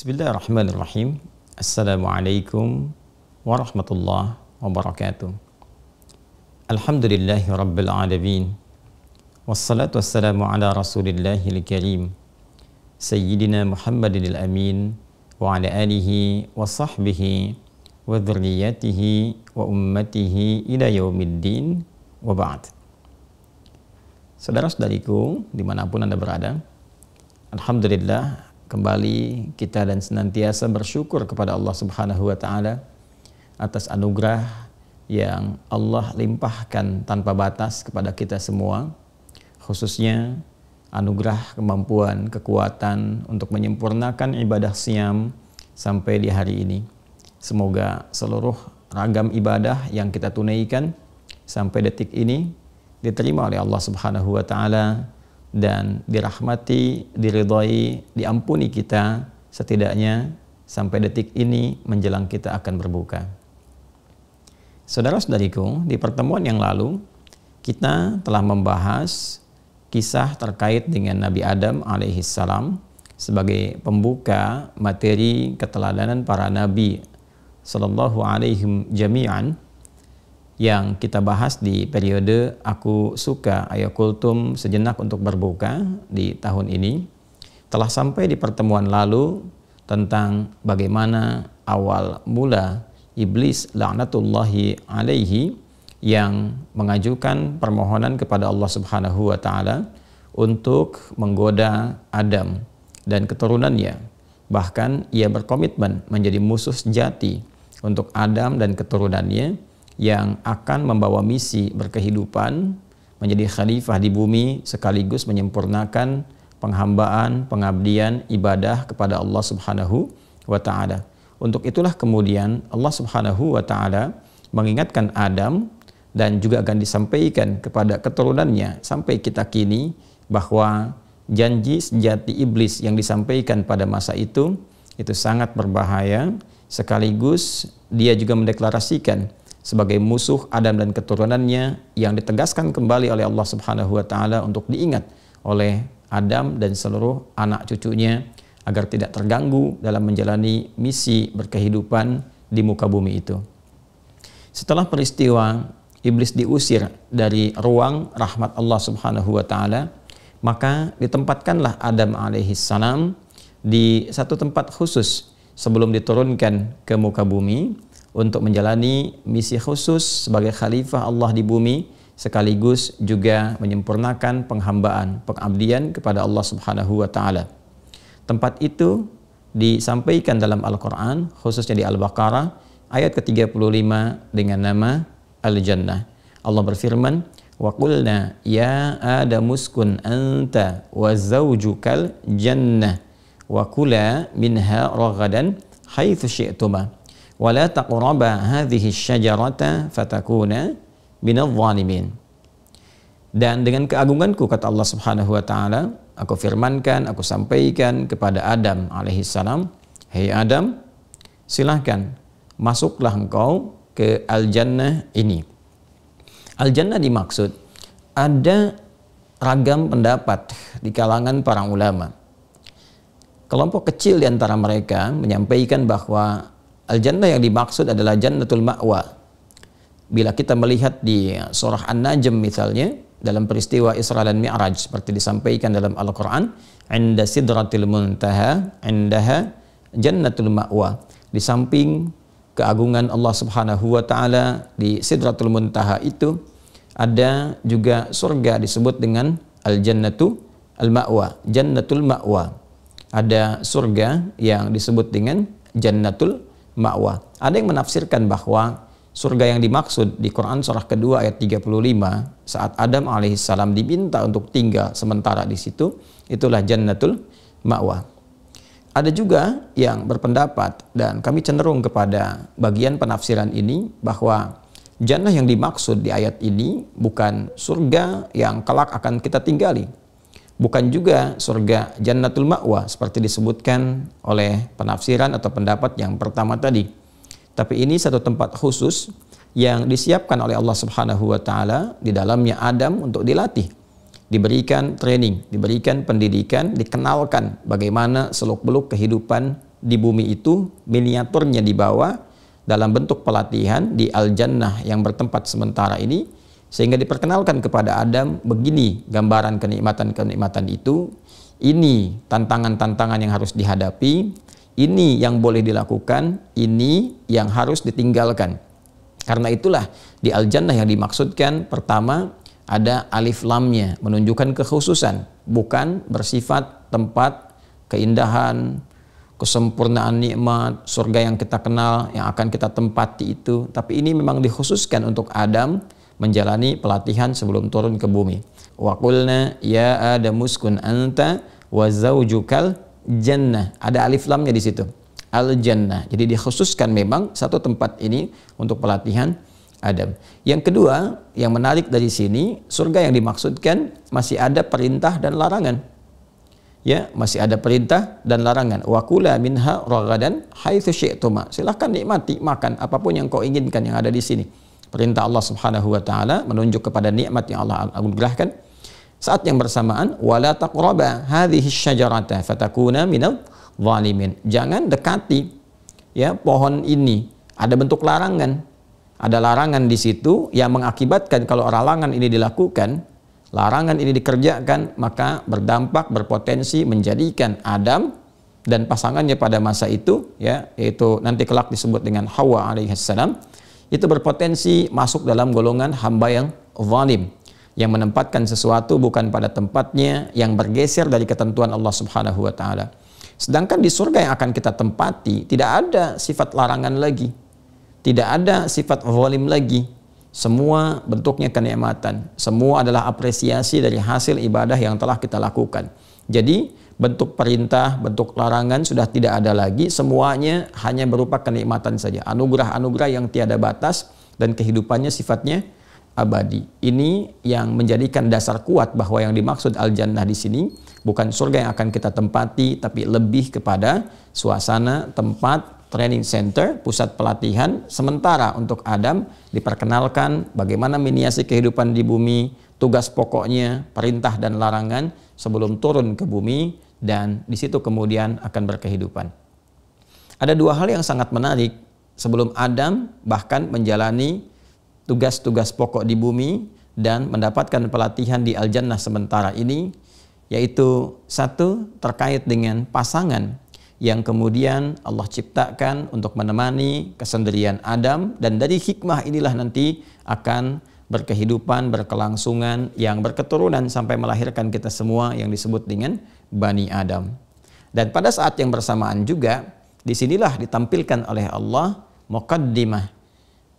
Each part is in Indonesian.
بسم الله الرحمن الرحيم السلام عليكم ورحمة الله وبركاته الحمد لله رب العالمين والصلاة والسلام على رسول الله الكريم سيدنا محمد الأمين وعلى آله وصحبه وذرياته وأمته إلى يوم الدين وبعد Saudara-saudariku dimanapun Anda berada Alhamdulillah kembali kita dan senantiasa bersyukur kepada Allah Subhanahu wa taala atas anugerah yang Allah limpahkan tanpa batas kepada kita semua khususnya anugerah kemampuan kekuatan untuk menyempurnakan ibadah siam sampai di hari ini semoga seluruh ragam ibadah yang kita tunaikan sampai detik ini diterima oleh Allah Subhanahu wa taala dan dirahmati, diridhai, diampuni kita setidaknya sampai detik ini menjelang kita akan berbuka. Saudara-saudariku, di pertemuan yang lalu kita telah membahas kisah terkait dengan Nabi Adam alaihi salam sebagai pembuka materi keteladanan para nabi sallallahu alaihim jami'an yang kita bahas di periode Aku Suka Ayo Kultum Sejenak untuk Berbuka di tahun ini telah sampai di pertemuan lalu tentang bagaimana awal mula iblis laknatullahi alaihi yang mengajukan permohonan kepada Allah Subhanahu wa taala untuk menggoda Adam dan keturunannya. Bahkan ia berkomitmen menjadi musuh sejati untuk Adam dan keturunannya yang akan membawa misi berkehidupan menjadi khalifah di bumi sekaligus menyempurnakan penghambaan, pengabdian, ibadah kepada Allah Subhanahu wa taala. Untuk itulah kemudian Allah Subhanahu wa taala mengingatkan Adam dan juga akan disampaikan kepada keturunannya sampai kita kini bahwa janji sejati iblis yang disampaikan pada masa itu itu sangat berbahaya sekaligus dia juga mendeklarasikan sebagai musuh Adam dan keturunannya yang ditegaskan kembali oleh Allah Subhanahu wa taala untuk diingat oleh Adam dan seluruh anak cucunya agar tidak terganggu dalam menjalani misi berkehidupan di muka bumi itu. Setelah peristiwa iblis diusir dari ruang rahmat Allah Subhanahu wa taala, maka ditempatkanlah Adam alaihi salam di satu tempat khusus sebelum diturunkan ke muka bumi untuk menjalani misi khusus sebagai khalifah Allah di bumi sekaligus juga menyempurnakan penghambaan, pengabdian kepada Allah Subhanahu wa taala. Tempat itu disampaikan dalam Al-Qur'an khususnya di Al-Baqarah ayat ke-35 dengan nama Al-Jannah. Allah berfirman, "Wa qulna ya Adam uskun anta wa zawjukal jannah wa kula minha ragadan haitsu syi'tuma." ولا تقربا هذه الشجرة فتكون من الظالمين dan dengan keagunganku kata Allah Subhanahu wa taala aku firmankan aku sampaikan kepada Adam alaihi salam hei Adam silahkan masuklah engkau ke al-jannah ini al-jannah dimaksud ada ragam pendapat di kalangan para ulama kelompok kecil di antara mereka menyampaikan bahwa Al-jannah yang dimaksud adalah jannatul ma'wa. Bila kita melihat di surah An-Najm misalnya, dalam peristiwa Isra dan Mi'raj seperti disampaikan dalam Al-Qur'an, "Inda sidratil muntaha, indaha jannatul ma'wa." Di samping keagungan Allah Subhanahu wa taala di Sidratul Muntaha itu ada juga surga disebut dengan al-jannatu al-ma'wa, jannatul ma'wa. Ada surga yang disebut dengan jannatul ma'wa. Ada yang menafsirkan bahwa surga yang dimaksud di Quran surah kedua ayat 35 saat Adam alaihissalam diminta untuk tinggal sementara di situ itulah jannatul ma'wa. Ada juga yang berpendapat dan kami cenderung kepada bagian penafsiran ini bahwa jannah yang dimaksud di ayat ini bukan surga yang kelak akan kita tinggali bukan juga surga jannatul ma'wa seperti disebutkan oleh penafsiran atau pendapat yang pertama tadi. Tapi ini satu tempat khusus yang disiapkan oleh Allah Subhanahu wa taala di dalamnya Adam untuk dilatih, diberikan training, diberikan pendidikan, dikenalkan bagaimana seluk-beluk kehidupan di bumi itu miniaturnya di bawah dalam bentuk pelatihan di al-jannah yang bertempat sementara ini sehingga diperkenalkan kepada Adam begini gambaran kenikmatan-kenikmatan itu ini tantangan-tantangan yang harus dihadapi ini yang boleh dilakukan ini yang harus ditinggalkan karena itulah di al-jannah yang dimaksudkan pertama ada alif lamnya menunjukkan kekhususan bukan bersifat tempat keindahan kesempurnaan nikmat surga yang kita kenal yang akan kita tempati itu tapi ini memang dikhususkan untuk Adam menjalani pelatihan sebelum turun ke bumi. Wa qulna ya ada muskun anta wa zaujukal jannah. Ada alif lamnya di situ. Al jannah. Jadi dikhususkan memang satu tempat ini untuk pelatihan Adam. Yang kedua, yang menarik dari sini, surga yang dimaksudkan masih ada perintah dan larangan. Ya, masih ada perintah dan larangan. Wakula minha ragadan haitsu syi'tuma. Silahkan nikmati makan apapun yang kau inginkan yang ada di sini perintah Allah Subhanahu wa taala menunjuk kepada nikmat yang Allah anugerahkan saat yang bersamaan wala taqraba hadhihi syajarata fatakuna minal zalimin jangan dekati ya pohon ini ada bentuk larangan ada larangan di situ yang mengakibatkan kalau larangan ini dilakukan larangan ini dikerjakan maka berdampak berpotensi menjadikan Adam dan pasangannya pada masa itu ya yaitu nanti kelak disebut dengan Hawa alaihissalam itu berpotensi masuk dalam golongan hamba yang zalim yang menempatkan sesuatu bukan pada tempatnya yang bergeser dari ketentuan Allah Subhanahu wa taala. Sedangkan di surga yang akan kita tempati tidak ada sifat larangan lagi. Tidak ada sifat zalim lagi. Semua bentuknya kenikmatan. Semua adalah apresiasi dari hasil ibadah yang telah kita lakukan. Jadi bentuk perintah, bentuk larangan sudah tidak ada lagi. Semuanya hanya berupa kenikmatan saja. Anugerah-anugerah yang tiada batas dan kehidupannya sifatnya abadi. Ini yang menjadikan dasar kuat bahwa yang dimaksud al-jannah di sini bukan surga yang akan kita tempati, tapi lebih kepada suasana, tempat, training center, pusat pelatihan sementara untuk Adam diperkenalkan bagaimana miniasi kehidupan di bumi, tugas pokoknya, perintah dan larangan sebelum turun ke bumi dan di situ kemudian akan berkehidupan. Ada dua hal yang sangat menarik sebelum Adam bahkan menjalani tugas-tugas pokok di bumi dan mendapatkan pelatihan di Al-Jannah sementara ini yaitu satu terkait dengan pasangan yang kemudian Allah ciptakan untuk menemani kesendirian Adam dan dari hikmah inilah nanti akan berkehidupan berkelangsungan yang berketurunan sampai melahirkan kita semua yang disebut dengan Bani Adam. Dan pada saat yang bersamaan juga, disinilah ditampilkan oleh Allah muqaddimah,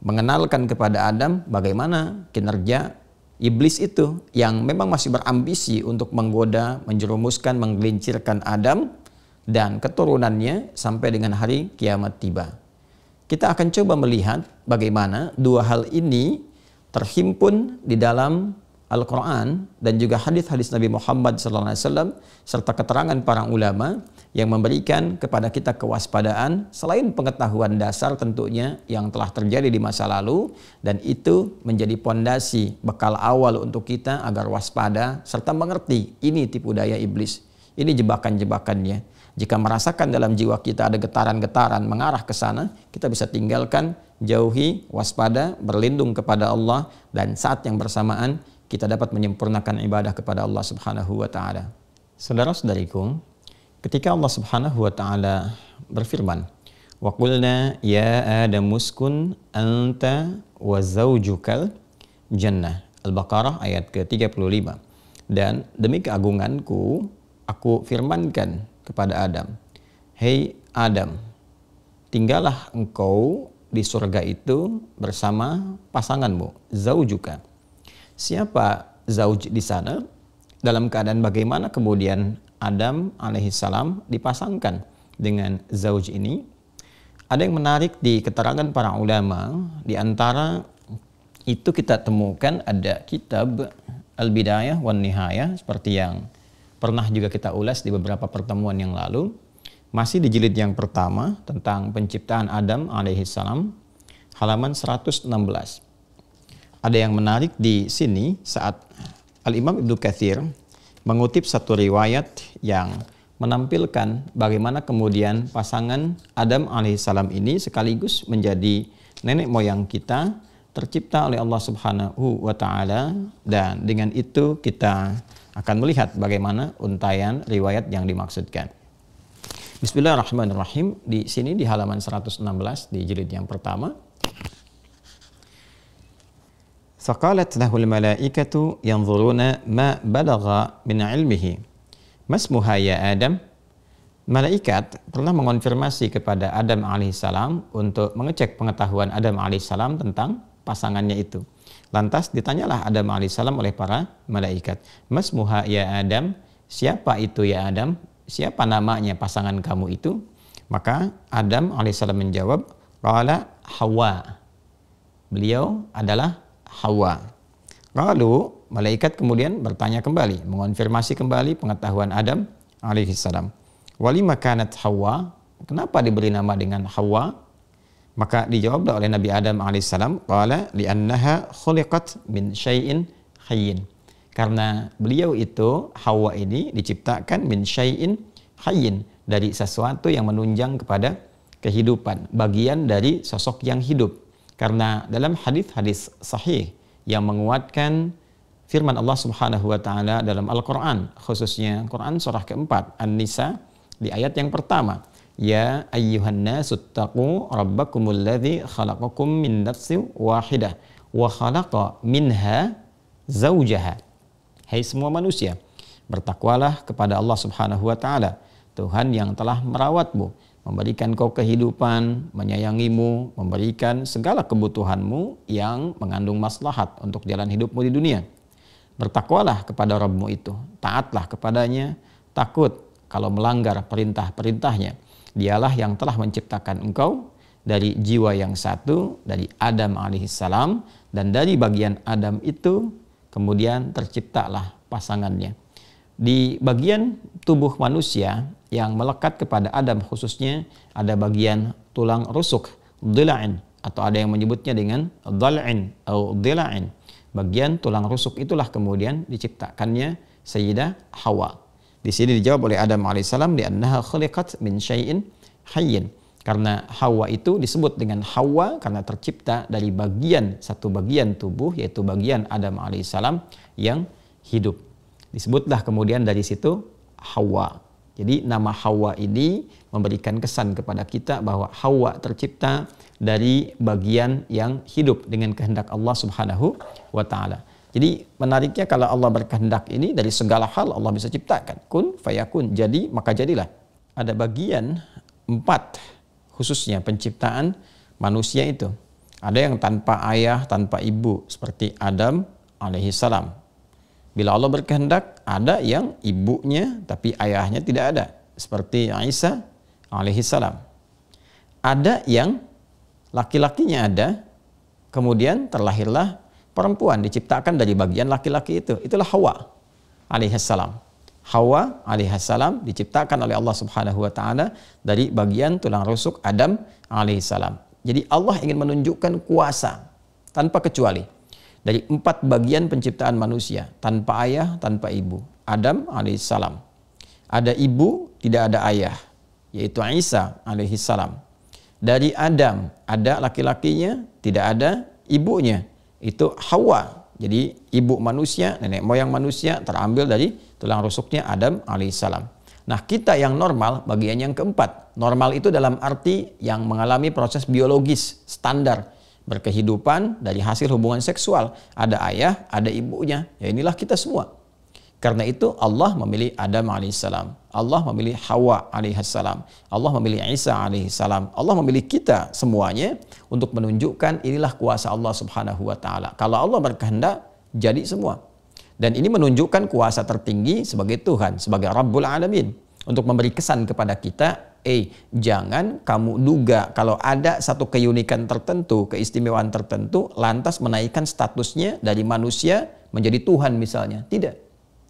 mengenalkan kepada Adam bagaimana kinerja iblis itu yang memang masih berambisi untuk menggoda, menjerumuskan, menggelincirkan Adam dan keturunannya sampai dengan hari kiamat tiba. Kita akan coba melihat bagaimana dua hal ini terhimpun di dalam Al-Quran dan juga hadis-hadis Nabi Muhammad SAW serta keterangan para ulama yang memberikan kepada kita kewaspadaan selain pengetahuan dasar tentunya yang telah terjadi di masa lalu dan itu menjadi pondasi bekal awal untuk kita agar waspada serta mengerti ini tipu daya iblis ini jebakan-jebakannya jika merasakan dalam jiwa kita ada getaran-getaran mengarah ke sana kita bisa tinggalkan jauhi waspada berlindung kepada Allah dan saat yang bersamaan kita dapat menyempurnakan ibadah kepada Allah Subhanahu wa taala. Saudara-saudariku, ketika Allah Subhanahu wa taala berfirman, "Wa qulna ya Adam muskun anta wa jannah." Al-Baqarah ayat ke-35. Dan demi keagunganku, aku firmankan kepada Adam, "Hei Adam, tinggallah engkau di surga itu bersama pasanganmu, zaujuka." siapa zauj di sana, dalam keadaan bagaimana kemudian Adam alaihissalam dipasangkan dengan zauj ini. Ada yang menarik di keterangan para ulama, di antara itu kita temukan ada kitab Al-Bidayah wan Nihayah seperti yang pernah juga kita ulas di beberapa pertemuan yang lalu. Masih di jilid yang pertama tentang penciptaan Adam alaihissalam halaman 116. Ada yang menarik di sini saat Al-Imam Ibnu Kathir mengutip satu riwayat yang menampilkan bagaimana kemudian pasangan Adam alaihissalam ini sekaligus menjadi nenek moyang kita tercipta oleh Allah Subhanahu wa taala dan dengan itu kita akan melihat bagaimana untayan riwayat yang dimaksudkan. Bismillahirrahmanirrahim. Di sini di halaman 116 di jilid yang pertama فقالت له الملائكة ينظرون ما بلغ من علمه ما اسمها يا آدم Malaikat pernah mengonfirmasi kepada Adam alaihissalam untuk mengecek pengetahuan Adam alaihissalam tentang pasangannya itu. Lantas ditanyalah Adam alaihissalam oleh para malaikat, Mas Muha ya Adam, siapa itu ya Adam? Siapa namanya pasangan kamu itu? Maka Adam alaihissalam menjawab, Qala Hawa. Beliau adalah Hawa. Lalu malaikat kemudian bertanya kembali, mengonfirmasi kembali pengetahuan Adam alaihi salam. Walima kanat Hawa? Kenapa diberi nama dengan Hawa? Maka dijawablah oleh Nabi Adam alaihissalam, qala li'annaha khuliqat min syai'in hayyin. Karena beliau itu Hawa ini diciptakan min syai'in hayyin dari sesuatu yang menunjang kepada kehidupan, bagian dari sosok yang hidup. Karena dalam hadis-hadis sahih yang menguatkan firman Allah Subhanahu wa taala dalam Al-Qur'an, khususnya Quran surah keempat An-Nisa di ayat yang pertama, ya ayyuhan nasu taqu rabbakumul ladzi khalaqakum min nafsin wahidah wa khalaqa minha zaujaha. Hai semua manusia, bertakwalah kepada Allah Subhanahu wa taala, Tuhan yang telah merawatmu memberikan kau kehidupan, menyayangimu, memberikan segala kebutuhanmu yang mengandung maslahat untuk jalan hidupmu di dunia. Bertakwalah kepada Rabbmu itu, taatlah kepadanya, takut kalau melanggar perintah-perintahnya. Dialah yang telah menciptakan engkau dari jiwa yang satu, dari Adam alaihissalam, dan dari bagian Adam itu kemudian terciptalah pasangannya. Di bagian tubuh manusia yang melekat kepada Adam khususnya ada bagian tulang rusuk dila'in atau ada yang menyebutnya dengan dal'in atau dila'in bagian tulang rusuk itulah kemudian diciptakannya Sayyidah Hawa di sini dijawab oleh Adam alaihissalam di annaha khuliqat min syai'in hayyin karena Hawa itu disebut dengan Hawa karena tercipta dari bagian satu bagian tubuh yaitu bagian Adam alaihissalam yang hidup disebutlah kemudian dari situ Hawa jadi nama Hawa ini memberikan kesan kepada kita bahwa Hawa tercipta dari bagian yang hidup dengan kehendak Allah Subhanahu wa taala. Jadi menariknya kalau Allah berkehendak ini dari segala hal Allah bisa ciptakan. Kun fayakun. Jadi maka jadilah. Ada bagian empat khususnya penciptaan manusia itu. Ada yang tanpa ayah, tanpa ibu seperti Adam alaihi salam. Bila Allah berkehendak, ada yang ibunya tapi ayahnya tidak ada. Seperti Isa alaihi salam. Ada yang laki-lakinya ada, kemudian terlahirlah perempuan diciptakan dari bagian laki-laki itu. Itulah Hawa alaihi salam. Hawa alaihi salam diciptakan oleh Allah Subhanahu wa taala dari bagian tulang rusuk Adam alaihi salam. Jadi Allah ingin menunjukkan kuasa tanpa kecuali dari empat bagian penciptaan manusia tanpa ayah tanpa ibu Adam alaihissalam ada ibu tidak ada ayah yaitu Isa alaihissalam dari Adam ada laki-lakinya tidak ada ibunya itu Hawa jadi ibu manusia nenek moyang manusia terambil dari tulang rusuknya Adam alaihissalam nah kita yang normal bagian yang keempat normal itu dalam arti yang mengalami proses biologis standar berkehidupan dari hasil hubungan seksual. Ada ayah, ada ibunya. Ya inilah kita semua. Karena itu Allah memilih Adam alaihissalam. Allah memilih Hawa alaihissalam. Allah memilih Isa alaihissalam. Allah memilih kita semuanya untuk menunjukkan inilah kuasa Allah subhanahu wa ta'ala. Kalau Allah berkehendak, jadi semua. Dan ini menunjukkan kuasa tertinggi sebagai Tuhan, sebagai Rabbul Alamin. Untuk memberi kesan kepada kita eh jangan kamu duga kalau ada satu keunikan tertentu, keistimewaan tertentu, lantas menaikkan statusnya dari manusia menjadi Tuhan misalnya. Tidak.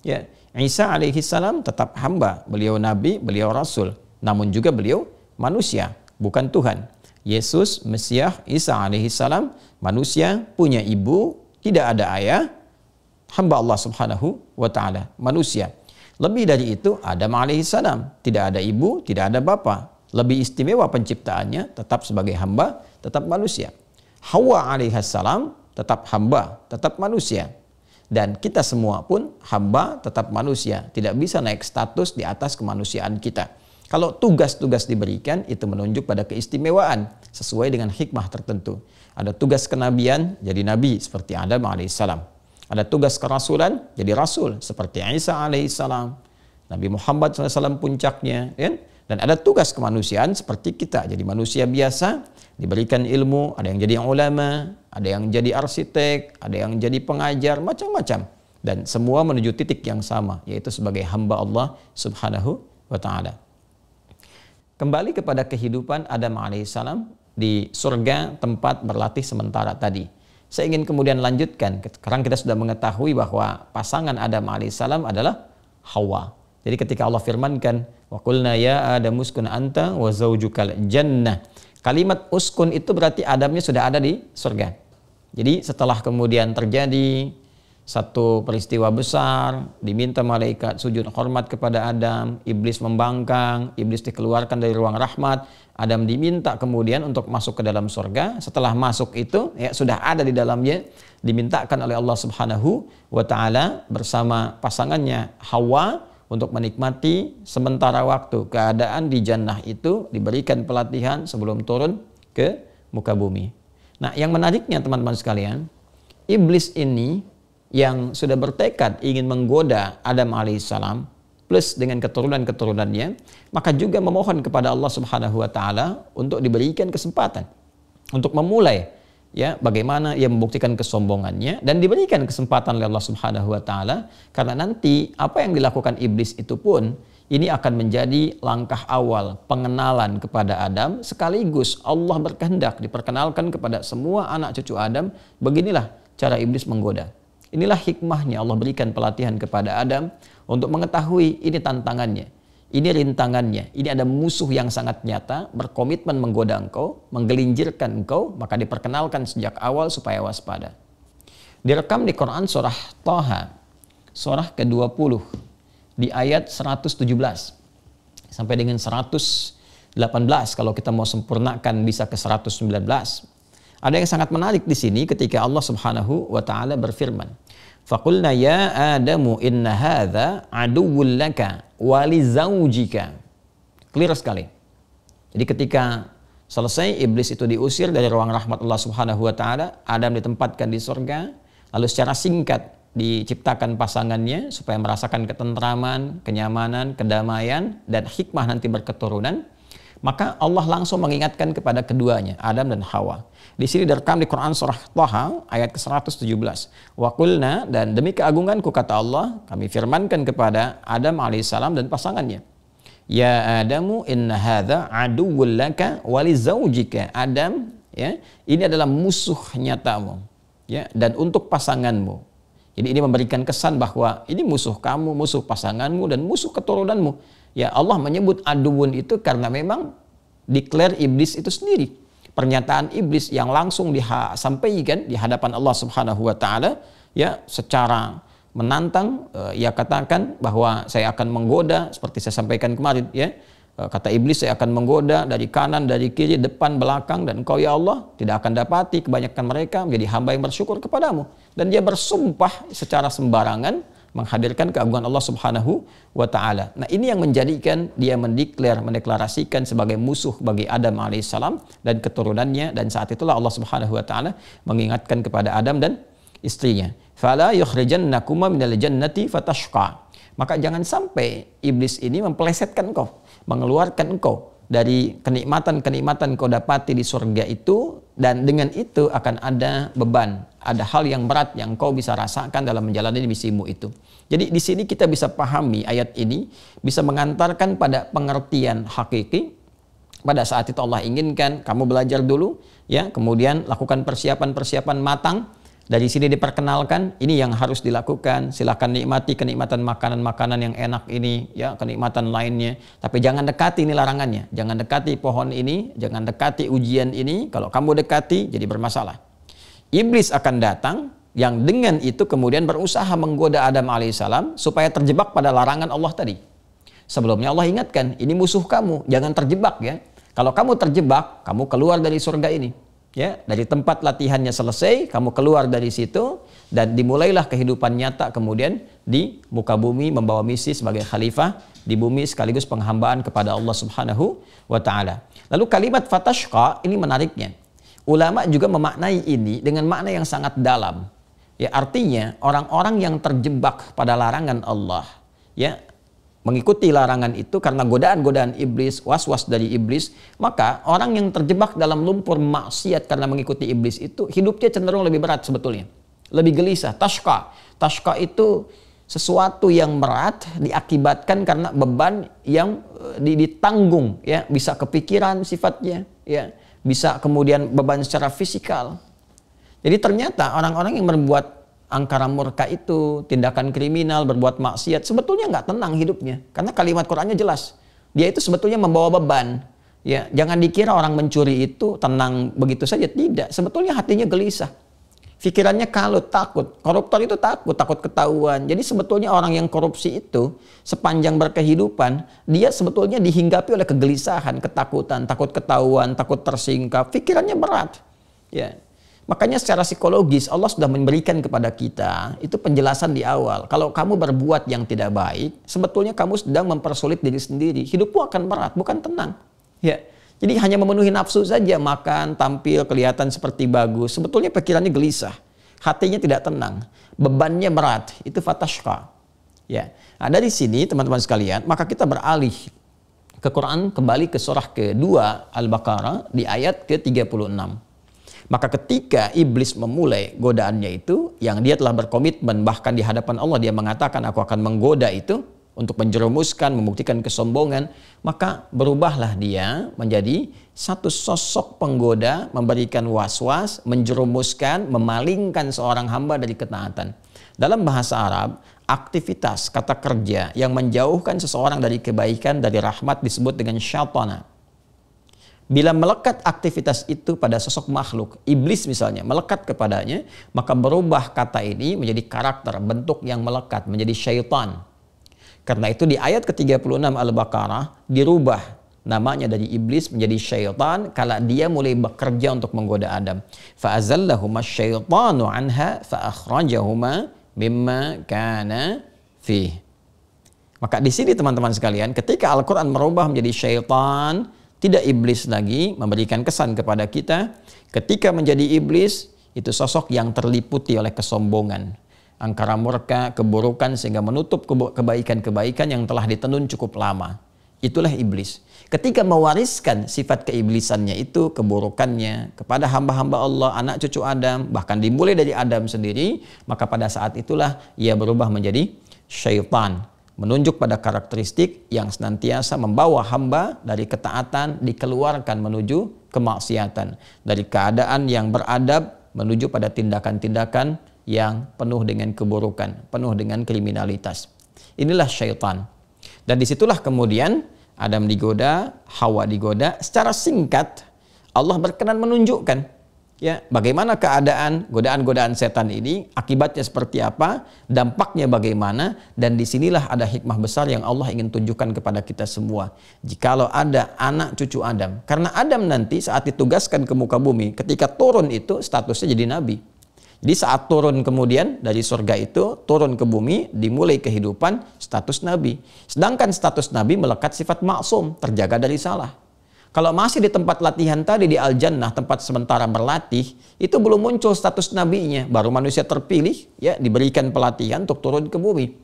Ya, Isa alaihi salam tetap hamba, beliau nabi, beliau rasul, namun juga beliau manusia, bukan Tuhan. Yesus, Mesiah, Isa alaihi salam, manusia punya ibu, tidak ada ayah, hamba Allah subhanahu wa ta'ala, manusia lebih dari itu, Adam alaihissalam tidak ada ibu, tidak ada bapa Lebih istimewa penciptaannya, tetap sebagai hamba, tetap manusia. Hawa alaihissalam tetap hamba, tetap manusia. Dan kita semua pun hamba tetap manusia, tidak bisa naik status di atas kemanusiaan kita. Kalau tugas-tugas diberikan itu menunjuk pada keistimewaan sesuai dengan hikmah tertentu. Ada tugas kenabian jadi nabi seperti Adam alaihissalam. Ada tugas kerasulan, jadi rasul. Seperti Isa alaihissalam. Nabi Muhammad SAW puncaknya. ya? Dan ada tugas kemanusiaan seperti kita. Jadi manusia biasa, diberikan ilmu. Ada yang jadi ulama, ada yang jadi arsitek, ada yang jadi pengajar, macam-macam. Dan semua menuju titik yang sama, yaitu sebagai hamba Allah subhanahu wa ta'ala. Kembali kepada kehidupan Adam alaihissalam di surga tempat berlatih sementara tadi saya ingin kemudian lanjutkan. Sekarang kita sudah mengetahui bahwa pasangan Adam alaihissalam adalah Hawa. Jadi ketika Allah firmankan, wa kulna ya Adam uskun anta wa zaujukal jannah. Kalimat uskun itu berarti Adamnya sudah ada di surga. Jadi setelah kemudian terjadi satu peristiwa besar, diminta malaikat sujud hormat kepada Adam, iblis membangkang, iblis dikeluarkan dari ruang rahmat, Adam diminta kemudian untuk masuk ke dalam surga. Setelah masuk itu ya sudah ada di dalamnya dimintakan oleh Allah Subhanahu wa taala bersama pasangannya Hawa untuk menikmati sementara waktu keadaan di jannah itu diberikan pelatihan sebelum turun ke muka bumi. Nah, yang menariknya teman-teman sekalian, iblis ini yang sudah bertekad ingin menggoda Adam alaihissalam plus dengan keturunan-keturunannya, maka juga memohon kepada Allah Subhanahu wa taala untuk diberikan kesempatan untuk memulai ya bagaimana ia membuktikan kesombongannya dan diberikan kesempatan oleh Allah Subhanahu wa taala karena nanti apa yang dilakukan iblis itu pun ini akan menjadi langkah awal pengenalan kepada Adam sekaligus Allah berkehendak diperkenalkan kepada semua anak cucu Adam beginilah cara iblis menggoda Inilah hikmahnya Allah berikan pelatihan kepada Adam untuk mengetahui ini tantangannya, ini rintangannya, ini ada musuh yang sangat nyata, berkomitmen menggoda engkau, menggelincirkan engkau, maka diperkenalkan sejak awal supaya waspada. Direkam di Quran surah Toha, surah ke-20, di ayat 117 sampai dengan 118 kalau kita mau sempurnakan bisa ke 119 ada yang sangat menarik di sini ketika Allah Subhanahu wa taala berfirman, "Faqulna ya Adamu inna hadza aduwwul laka wa li Clear sekali. Jadi ketika selesai iblis itu diusir dari ruang rahmat Allah Subhanahu wa taala, Adam ditempatkan di surga, lalu secara singkat diciptakan pasangannya supaya merasakan ketentraman, kenyamanan, kedamaian dan hikmah nanti berketurunan. Maka Allah langsung mengingatkan kepada keduanya, Adam dan Hawa. Di sini direkam di Quran surah Taha ayat ke-117. Wa qulna dan demi keagunganku kata Allah, kami firmankan kepada Adam alaihissalam dan pasangannya. Ya Adamu inna hadha aduwul laka wali zaujika. Adam, ya, ini adalah musuh nyatamu. Ya, dan untuk pasanganmu. Jadi ini memberikan kesan bahwa ini musuh kamu, musuh pasanganmu dan musuh keturunanmu Ya Allah menyebut aduun itu karena memang declare iblis itu sendiri. Pernyataan iblis yang langsung disampaikan di hadapan Allah Subhanahu wa taala ya secara menantang eh, ia katakan bahwa saya akan menggoda seperti saya sampaikan kemarin ya eh, kata iblis saya akan menggoda dari kanan dari kiri depan belakang dan kau ya Allah tidak akan dapati kebanyakan mereka menjadi hamba yang bersyukur kepadamu dan dia bersumpah secara sembarangan menghadirkan keagungan Allah Subhanahu wa taala. Nah, ini yang menjadikan dia mendeklar mendeklarasikan sebagai musuh bagi Adam alaihissalam dan keturunannya dan saat itulah Allah Subhanahu wa taala mengingatkan kepada Adam dan istrinya, "Fala yukhrijannakuma minal jannati fatashqa." Maka jangan sampai iblis ini mempelesetkan engkau, mengeluarkan engkau dari kenikmatan-kenikmatan kau dapati di surga itu dan dengan itu akan ada beban ada hal yang berat yang kau bisa rasakan dalam menjalani misimu itu. Jadi di sini kita bisa pahami ayat ini bisa mengantarkan pada pengertian hakiki pada saat itu Allah inginkan kamu belajar dulu ya kemudian lakukan persiapan-persiapan matang dari sini diperkenalkan ini yang harus dilakukan silahkan nikmati kenikmatan makanan-makanan yang enak ini ya kenikmatan lainnya tapi jangan dekati ini larangannya jangan dekati pohon ini jangan dekati ujian ini kalau kamu dekati jadi bermasalah iblis akan datang yang dengan itu kemudian berusaha menggoda Adam alaihissalam supaya terjebak pada larangan Allah tadi. Sebelumnya Allah ingatkan, ini musuh kamu, jangan terjebak ya. Kalau kamu terjebak, kamu keluar dari surga ini. Ya, dari tempat latihannya selesai, kamu keluar dari situ dan dimulailah kehidupan nyata kemudian di muka bumi membawa misi sebagai khalifah di bumi sekaligus penghambaan kepada Allah Subhanahu wa taala. Lalu kalimat fatashqa ini menariknya. Ulama juga memaknai ini dengan makna yang sangat dalam. Ya, artinya orang-orang yang terjebak pada larangan Allah, ya, mengikuti larangan itu karena godaan-godaan iblis, was-was dari iblis, maka orang yang terjebak dalam lumpur maksiat karena mengikuti iblis itu hidupnya cenderung lebih berat sebetulnya. Lebih gelisah, tashka. Tashka itu sesuatu yang berat diakibatkan karena beban yang eh, ditanggung ya, bisa kepikiran sifatnya, ya bisa kemudian beban secara fisikal. Jadi ternyata orang-orang yang membuat angkara murka itu, tindakan kriminal, berbuat maksiat, sebetulnya nggak tenang hidupnya. Karena kalimat Qurannya jelas, dia itu sebetulnya membawa beban. Ya, jangan dikira orang mencuri itu tenang begitu saja, tidak. Sebetulnya hatinya gelisah. Fikirannya kalau takut. Koruptor itu takut, takut ketahuan. Jadi sebetulnya orang yang korupsi itu sepanjang berkehidupan, dia sebetulnya dihinggapi oleh kegelisahan, ketakutan, takut ketahuan, takut tersingkap. fikirannya berat. Ya. Makanya secara psikologis Allah sudah memberikan kepada kita itu penjelasan di awal. Kalau kamu berbuat yang tidak baik, sebetulnya kamu sedang mempersulit diri sendiri. Hidupmu akan berat, bukan tenang. Ya. Jadi hanya memenuhi nafsu saja, makan, tampil, kelihatan seperti bagus. Sebetulnya pikirannya gelisah, hatinya tidak tenang, bebannya berat. Itu fatashka. Ya. Nah, dari sini teman-teman sekalian, maka kita beralih ke Quran kembali ke surah kedua Al-Baqarah di ayat ke-36. Maka ketika iblis memulai godaannya itu, yang dia telah berkomitmen bahkan di hadapan Allah dia mengatakan aku akan menggoda itu, untuk menjerumuskan, membuktikan kesombongan, maka berubahlah dia menjadi satu sosok penggoda, memberikan was-was, menjerumuskan, memalingkan seorang hamba dari ketaatan. Dalam bahasa Arab, aktivitas kata kerja yang menjauhkan seseorang dari kebaikan, dari rahmat disebut dengan syatana. Bila melekat aktivitas itu pada sosok makhluk, iblis misalnya, melekat kepadanya, maka berubah kata ini menjadi karakter, bentuk yang melekat, menjadi syaitan, karena itu di ayat ke-36 Al-Baqarah dirubah namanya dari iblis menjadi syaitan kala dia mulai bekerja untuk menggoda Adam. Fa'azallahuma syaitanu anha fa'akhrajahuma mimma kana fi. Maka di sini teman-teman sekalian ketika Al-Quran merubah menjadi syaitan, tidak iblis lagi memberikan kesan kepada kita ketika menjadi iblis itu sosok yang terliputi oleh kesombongan angkara murka, keburukan sehingga menutup kebaikan-kebaikan yang telah ditenun cukup lama. Itulah iblis. Ketika mewariskan sifat keiblisannya itu, keburukannya kepada hamba-hamba Allah, anak cucu Adam, bahkan dimulai dari Adam sendiri, maka pada saat itulah ia berubah menjadi syaitan. Menunjuk pada karakteristik yang senantiasa membawa hamba dari ketaatan dikeluarkan menuju kemaksiatan. Dari keadaan yang beradab menuju pada tindakan-tindakan yang penuh dengan keburukan, penuh dengan kriminalitas. Inilah syaitan. Dan disitulah kemudian Adam digoda, Hawa digoda. Secara singkat Allah berkenan menunjukkan ya bagaimana keadaan godaan-godaan setan ini, akibatnya seperti apa, dampaknya bagaimana, dan disinilah ada hikmah besar yang Allah ingin tunjukkan kepada kita semua. Jikalau ada anak cucu Adam, karena Adam nanti saat ditugaskan ke muka bumi, ketika turun itu statusnya jadi nabi jadi saat turun kemudian dari surga itu turun ke bumi dimulai kehidupan status nabi. Sedangkan status nabi melekat sifat maksum, terjaga dari salah. Kalau masih di tempat latihan tadi di Al-Jannah, tempat sementara berlatih, itu belum muncul status nabinya. Baru manusia terpilih, ya diberikan pelatihan untuk turun ke bumi.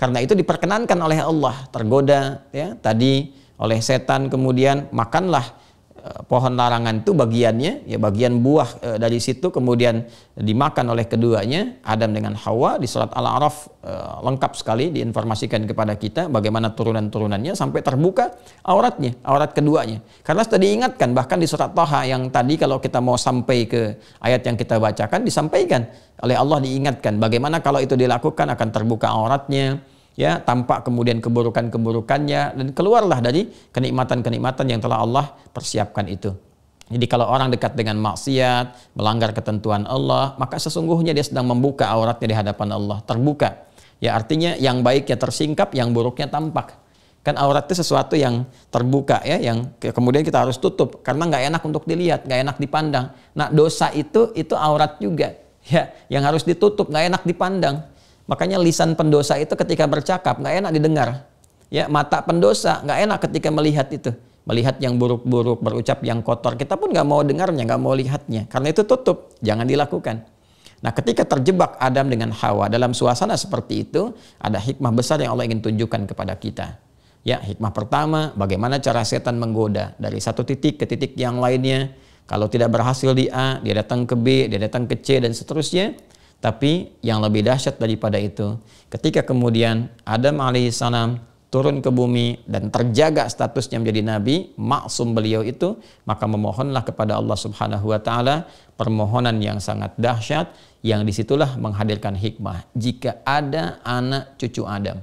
Karena itu diperkenankan oleh Allah, tergoda ya tadi oleh setan kemudian makanlah Eh, pohon larangan itu bagiannya, ya bagian buah e, dari situ kemudian dimakan oleh keduanya, Adam dengan Hawa di surat Al-A'raf e, lengkap sekali diinformasikan kepada kita bagaimana turunan-turunannya sampai terbuka auratnya, aurat keduanya. Karena sudah diingatkan bahkan di surat Taha yang tadi kalau kita mau sampai ke ayat yang kita bacakan disampaikan oleh Allah diingatkan bagaimana kalau itu dilakukan akan terbuka auratnya, ya tampak kemudian keburukan-keburukannya dan keluarlah dari kenikmatan-kenikmatan yang telah Allah persiapkan itu. Jadi kalau orang dekat dengan maksiat, melanggar ketentuan Allah, maka sesungguhnya dia sedang membuka auratnya di hadapan Allah, terbuka. Ya artinya yang baiknya tersingkap, yang buruknya tampak. Kan aurat itu sesuatu yang terbuka ya, yang kemudian kita harus tutup karena nggak enak untuk dilihat, nggak enak dipandang. Nah dosa itu itu aurat juga ya, yang harus ditutup, nggak enak dipandang. Makanya lisan pendosa itu ketika bercakap nggak enak didengar. Ya, mata pendosa nggak enak ketika melihat itu. Melihat yang buruk-buruk, berucap yang kotor. Kita pun nggak mau dengarnya, nggak mau lihatnya. Karena itu tutup, jangan dilakukan. Nah ketika terjebak Adam dengan Hawa dalam suasana seperti itu, ada hikmah besar yang Allah ingin tunjukkan kepada kita. Ya hikmah pertama, bagaimana cara setan menggoda dari satu titik ke titik yang lainnya. Kalau tidak berhasil di A, dia datang ke B, dia datang ke C, dan seterusnya tapi yang lebih dahsyat daripada itu, ketika kemudian Adam alaihissalam turun ke bumi dan terjaga statusnya menjadi nabi, maksum beliau itu, maka memohonlah kepada Allah Subhanahu wa taala permohonan yang sangat dahsyat yang disitulah menghadirkan hikmah. Jika ada anak cucu Adam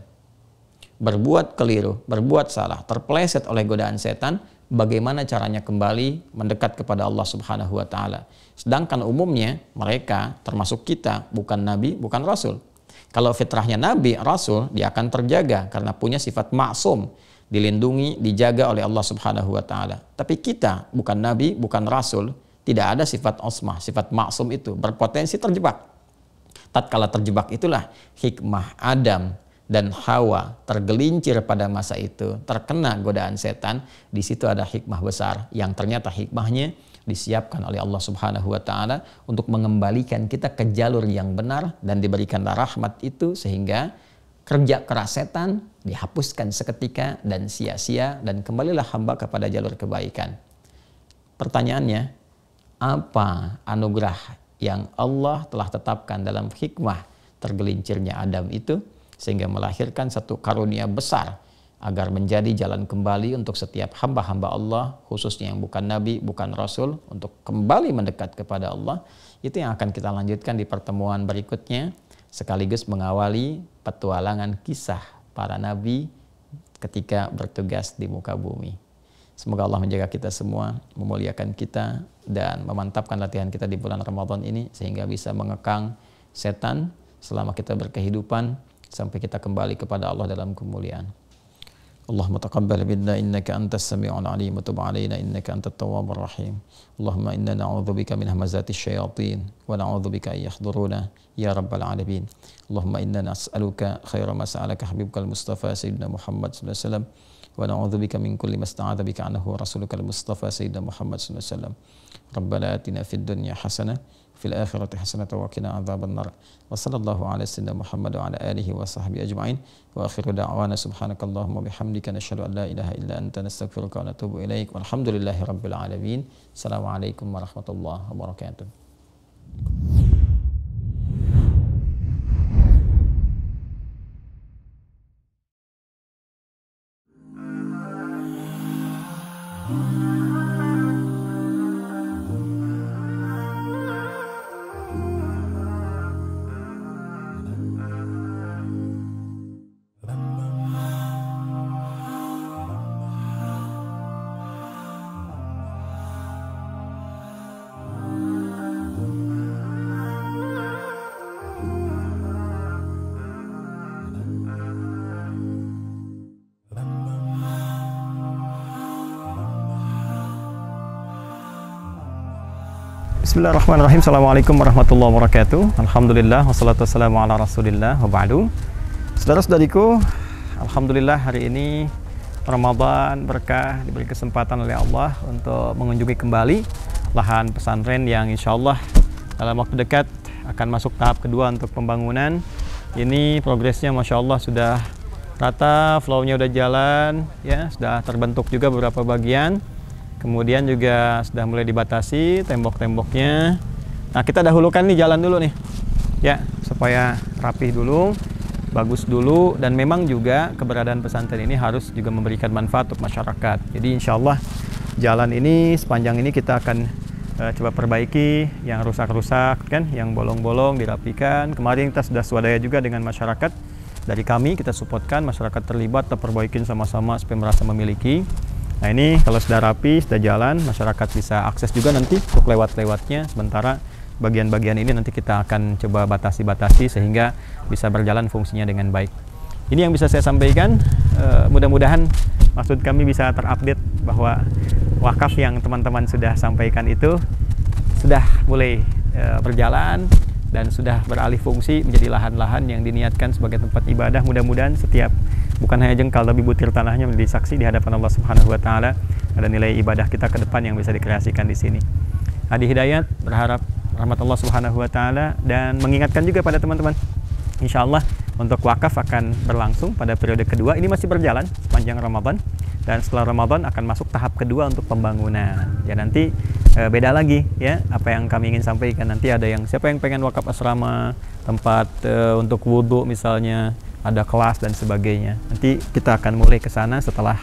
berbuat keliru, berbuat salah, terpleset oleh godaan setan, bagaimana caranya kembali mendekat kepada Allah Subhanahu wa taala. Sedangkan umumnya mereka termasuk kita bukan nabi, bukan rasul. Kalau fitrahnya nabi, rasul dia akan terjaga karena punya sifat maksum, dilindungi, dijaga oleh Allah Subhanahu wa taala. Tapi kita bukan nabi, bukan rasul, tidak ada sifat osmah, sifat maksum itu berpotensi terjebak. Tatkala terjebak itulah hikmah Adam dan Hawa tergelincir pada masa itu, terkena godaan setan, di situ ada hikmah besar yang ternyata hikmahnya disiapkan oleh Allah Subhanahu wa taala untuk mengembalikan kita ke jalur yang benar dan diberikan rahmat itu sehingga kerja keras setan dihapuskan seketika dan sia-sia dan kembalilah hamba kepada jalur kebaikan. Pertanyaannya, apa anugerah yang Allah telah tetapkan dalam hikmah tergelincirnya Adam itu? sehingga melahirkan satu karunia besar agar menjadi jalan kembali untuk setiap hamba-hamba Allah khususnya yang bukan nabi, bukan rasul untuk kembali mendekat kepada Allah. Itu yang akan kita lanjutkan di pertemuan berikutnya sekaligus mengawali petualangan kisah para nabi ketika bertugas di muka bumi. Semoga Allah menjaga kita semua, memuliakan kita dan memantapkan latihan kita di bulan Ramadan ini sehingga bisa mengekang setan selama kita berkehidupan sampai kita kembali kepada Allah dalam kemuliaan. اللهم تقبل منا إنك أنت السميع العليم وتب علينا إنك أنت التواب الرحيم اللهم إنا نعوذ بك من همزات الشياطين ونعوذ بك أن يحضرونا يا رب العالمين اللهم إنا نسألك خير ما سألك حبيبك المصطفى سيدنا محمد صلى الله عليه وسلم ونعوذ بك من كل ما استعاذ بك عنه رسولك المصطفى سيدنا محمد صلى الله عليه وسلم ربنا آتنا في الدنيا حسنة في الآخرة حسنة وقنا عذاب النار وصلى الله على سيدنا محمد وعلى آله وصحبه أجمعين وآخر دعوانا سبحانك اللهم وبحمدك نشهد أن لا إله إلا أنت نستغفرك ونتوب إليك والحمد لله رب العالمين السلام عليكم ورحمة الله وبركاته Bismillahirrahmanirrahim. Assalamualaikum warahmatullahi wabarakatuh. Alhamdulillah wassalatu wassalamu ala Rasulillah wa ba'du. Saudara-saudariku, alhamdulillah hari ini Ramadan berkah diberi kesempatan oleh Allah untuk mengunjungi kembali lahan pesantren yang insya Allah dalam waktu dekat akan masuk tahap kedua untuk pembangunan. Ini progresnya Masya Allah sudah rata, flownya nya udah jalan, ya sudah terbentuk juga beberapa bagian. Kemudian juga sudah mulai dibatasi tembok-temboknya. Nah, kita dahulukan nih jalan dulu nih. Ya, supaya rapih dulu, bagus dulu dan memang juga keberadaan pesantren ini harus juga memberikan manfaat untuk masyarakat. Jadi insya Allah jalan ini sepanjang ini kita akan uh, coba perbaiki yang rusak-rusak kan, yang bolong-bolong dirapikan. Kemarin kita sudah swadaya juga dengan masyarakat dari kami kita supportkan masyarakat terlibat terperbaikin sama-sama supaya merasa memiliki Nah ini kalau sudah rapi, sudah jalan, masyarakat bisa akses juga nanti untuk lewat-lewatnya. Sementara bagian-bagian ini nanti kita akan coba batasi-batasi sehingga bisa berjalan fungsinya dengan baik. Ini yang bisa saya sampaikan. E, Mudah-mudahan maksud kami bisa terupdate bahwa wakaf yang teman-teman sudah sampaikan itu sudah mulai e, berjalan dan sudah beralih fungsi menjadi lahan-lahan yang diniatkan sebagai tempat ibadah. Mudah-mudahan setiap bukan hanya jengkal tapi butir tanahnya menjadi saksi di hadapan Allah Subhanahu wa taala ada nilai ibadah kita ke depan yang bisa dikreasikan di sini. Adi Hidayat berharap rahmat Allah Subhanahu wa taala dan mengingatkan juga pada teman-teman Insya Allah untuk wakaf akan berlangsung pada periode kedua ini masih berjalan sepanjang Ramadan dan setelah Ramadan akan masuk tahap kedua untuk pembangunan ya nanti e, beda lagi ya apa yang kami ingin sampaikan nanti ada yang siapa yang pengen wakaf asrama tempat e, untuk wudhu misalnya ada kelas dan sebagainya. Nanti kita akan mulai ke sana setelah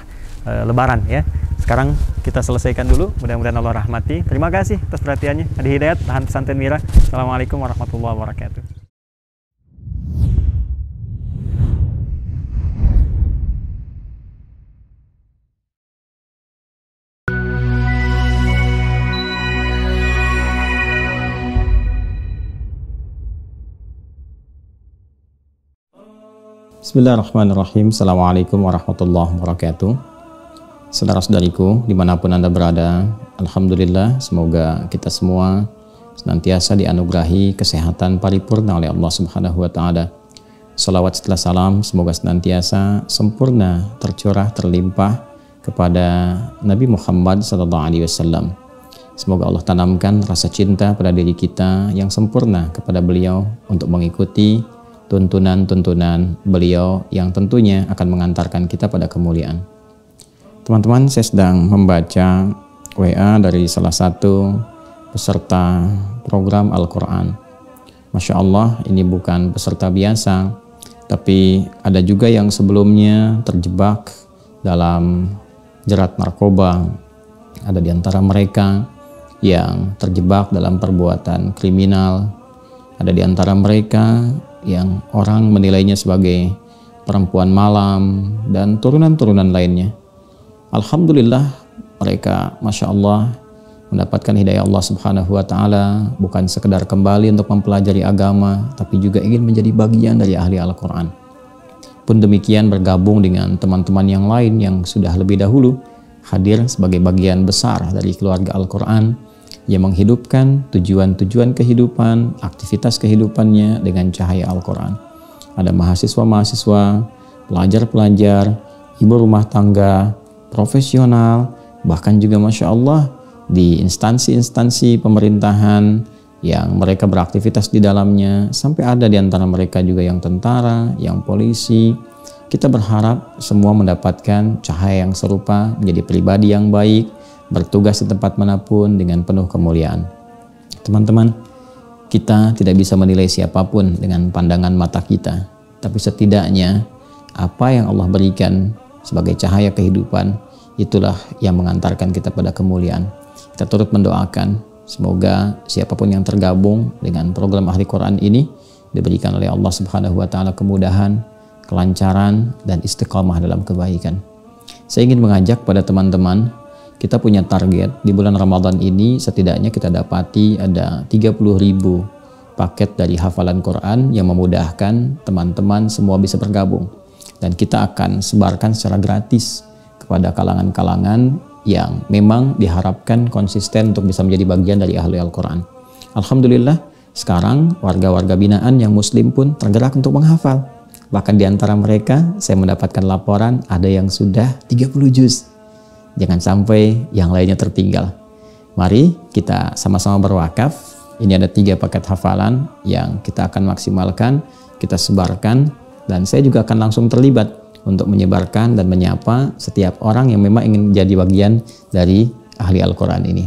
e, lebaran ya. Sekarang kita selesaikan dulu, mudah-mudahan Allah rahmati. Terima kasih atas perhatiannya. Adi Hidayat, Tahan Pesantren Mira. Assalamualaikum warahmatullahi wabarakatuh. Bismillahirrahmanirrahim. Assalamualaikum warahmatullahi wabarakatuh. Saudara-saudariku, dimanapun Anda berada, Alhamdulillah, semoga kita semua senantiasa dianugerahi kesehatan paripurna oleh Allah Subhanahu wa Ta'ala. Salawat setelah salam, semoga senantiasa sempurna, tercurah, terlimpah kepada Nabi Muhammad SAW. Semoga Allah tanamkan rasa cinta pada diri kita yang sempurna kepada beliau untuk mengikuti tuntunan-tuntunan beliau yang tentunya akan mengantarkan kita pada kemuliaan. Teman-teman, saya sedang membaca WA dari salah satu peserta program Al-Quran. Masya Allah, ini bukan peserta biasa, tapi ada juga yang sebelumnya terjebak dalam jerat narkoba. Ada di antara mereka yang terjebak dalam perbuatan kriminal. Ada di antara mereka yang orang menilainya sebagai perempuan malam dan turunan-turunan lainnya. Alhamdulillah mereka Masya Allah mendapatkan hidayah Allah Subhanahu wa taala bukan sekedar kembali untuk mempelajari agama tapi juga ingin menjadi bagian dari ahli Al-Qur'an. Pun demikian bergabung dengan teman-teman yang lain yang sudah lebih dahulu hadir sebagai bagian besar dari keluarga Al-Qur'an yang menghidupkan tujuan-tujuan kehidupan, aktivitas kehidupannya dengan cahaya Al-Quran. Ada mahasiswa-mahasiswa, pelajar-pelajar, ibu rumah tangga, profesional, bahkan juga Masya Allah di instansi-instansi pemerintahan yang mereka beraktivitas di dalamnya, sampai ada di antara mereka juga yang tentara, yang polisi. Kita berharap semua mendapatkan cahaya yang serupa, menjadi pribadi yang baik, bertugas di tempat manapun dengan penuh kemuliaan. Teman-teman, kita tidak bisa menilai siapapun dengan pandangan mata kita, tapi setidaknya apa yang Allah berikan sebagai cahaya kehidupan itulah yang mengantarkan kita pada kemuliaan. Kita turut mendoakan semoga siapapun yang tergabung dengan program Ahli Quran ini diberikan oleh Allah Subhanahu wa taala kemudahan, kelancaran dan istiqamah dalam kebaikan. Saya ingin mengajak pada teman-teman kita punya target di bulan Ramadan ini setidaknya kita dapati ada 30 ribu paket dari hafalan Quran yang memudahkan teman-teman semua bisa bergabung dan kita akan sebarkan secara gratis kepada kalangan-kalangan yang memang diharapkan konsisten untuk bisa menjadi bagian dari ahli Al-Quran. Alhamdulillah, sekarang warga-warga binaan yang muslim pun tergerak untuk menghafal. Bahkan di antara mereka, saya mendapatkan laporan ada yang sudah 30 juz. Jangan sampai yang lainnya tertinggal. Mari kita sama-sama berwakaf. Ini ada tiga paket hafalan yang kita akan maksimalkan, kita sebarkan, dan saya juga akan langsung terlibat untuk menyebarkan dan menyapa setiap orang yang memang ingin menjadi bagian dari ahli Al-Quran ini.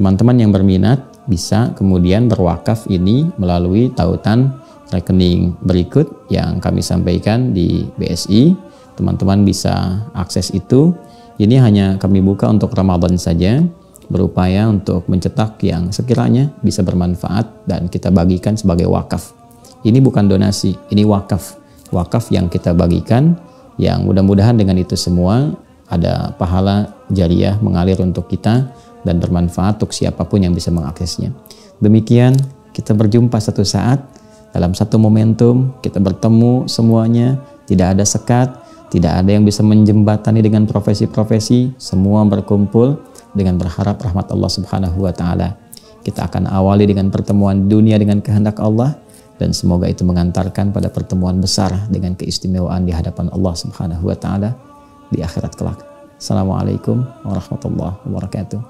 Teman-teman yang berminat bisa kemudian berwakaf ini melalui tautan rekening berikut yang kami sampaikan di BSI. Teman-teman bisa akses itu ini hanya kami buka untuk Ramadan saja, berupaya untuk mencetak yang sekiranya bisa bermanfaat dan kita bagikan sebagai wakaf. Ini bukan donasi, ini wakaf. Wakaf yang kita bagikan, yang mudah-mudahan dengan itu semua ada pahala jariah mengalir untuk kita dan bermanfaat untuk siapapun yang bisa mengaksesnya. Demikian, kita berjumpa satu saat, dalam satu momentum, kita bertemu semuanya, tidak ada sekat, tidak ada yang bisa menjembatani dengan profesi-profesi, semua berkumpul dengan berharap rahmat Allah Subhanahu wa taala. Kita akan awali dengan pertemuan dunia dengan kehendak Allah dan semoga itu mengantarkan pada pertemuan besar dengan keistimewaan di hadapan Allah Subhanahu wa taala di akhirat kelak. Assalamualaikum warahmatullahi wabarakatuh.